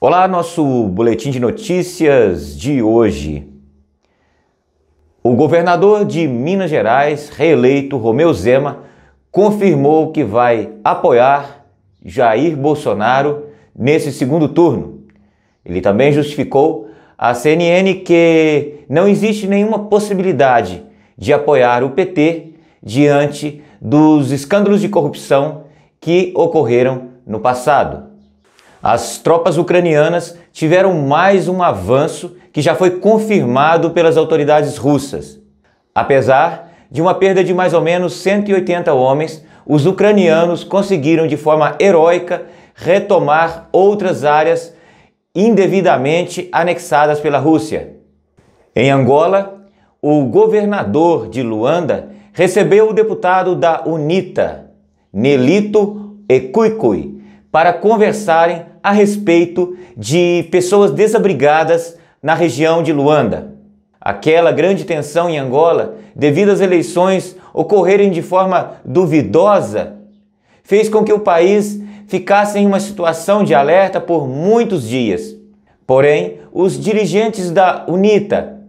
Olá, nosso boletim de notícias de hoje. O governador de Minas Gerais, reeleito Romeu Zema, confirmou que vai apoiar Jair Bolsonaro nesse segundo turno. Ele também justificou à CNN que não existe nenhuma possibilidade de apoiar o PT diante dos escândalos de corrupção que ocorreram no passado. As tropas ucranianas tiveram mais um avanço que já foi confirmado pelas autoridades russas. Apesar de uma perda de mais ou menos 180 homens, os ucranianos conseguiram de forma heróica retomar outras áreas indevidamente anexadas pela Rússia. Em Angola, o governador de Luanda recebeu o deputado da UNITA, Nelito Ecuicui, para conversarem a respeito de pessoas desabrigadas na região de Luanda. Aquela grande tensão em Angola, devido às eleições ocorrerem de forma duvidosa, fez com que o país ficasse em uma situação de alerta por muitos dias. Porém, os dirigentes da UNITA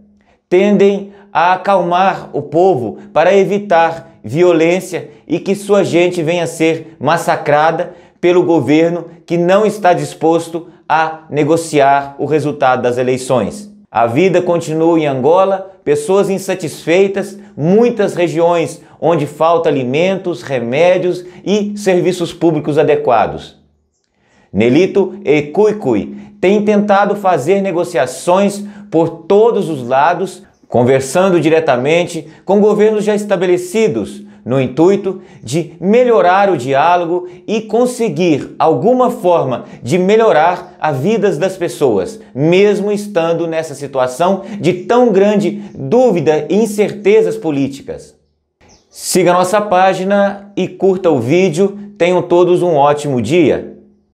tendem a acalmar o povo para evitar violência e que sua gente venha a ser massacrada pelo governo que não está disposto a negociar o resultado das eleições. A vida continua em Angola, pessoas insatisfeitas, muitas regiões onde falta alimentos, remédios e serviços públicos adequados. Nelito e Cuicui têm tentado fazer negociações por todos os lados, conversando diretamente com governos já estabelecidos, no intuito de melhorar o diálogo e conseguir alguma forma de melhorar a vidas das pessoas, mesmo estando nessa situação de tão grande dúvida e incertezas políticas. Siga nossa página e curta o vídeo. Tenham todos um ótimo dia.